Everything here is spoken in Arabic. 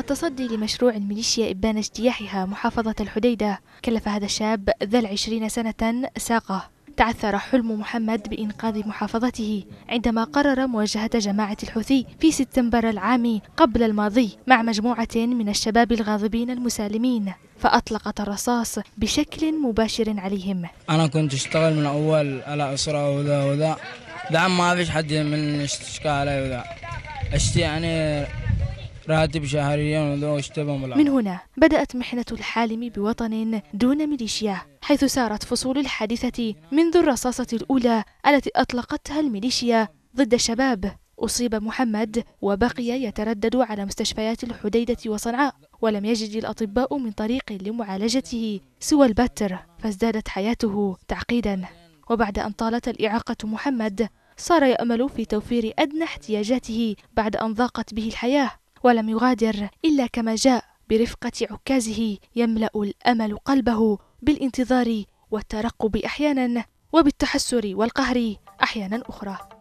التصدي لمشروع الميليشيا إبان اجتياحها محافظة الحديدة كلف هذا الشاب ذا العشرين سنة ساقه تعثر حلم محمد بإنقاذ محافظته عندما قرر مواجهة جماعة الحوثي في سبتمبر العام قبل الماضي مع مجموعة من الشباب الغاضبين المسالمين فأطلقت الرصاص بشكل مباشر عليهم أنا كنت أشتغل من أول على أسرة وذا وذا دعم ما فيش حد من اشتكى علي وذا اشتي يعني راتب شهريا واشتبه من هنا بدأت محنة الحالم بوطن دون ميليشيا حيث سارت فصول الحادثة منذ الرصاصة الأولى التي أطلقتها الميليشيا ضد الشباب أصيب محمد وبقي يتردد على مستشفيات الحديدة وصنعاء ولم يجد الأطباء من طريق لمعالجته سوى البتر فازدادت حياته تعقيدا وبعد أن طالت الإعاقة محمد صار يأمل في توفير أدنى احتياجاته بعد أن ضاقت به الحياة ولم يغادر إلا كما جاء برفقة عكازه يملأ الأمل قلبه بالانتظار والترقب أحيانا وبالتحسر والقهر أحيانا أخرى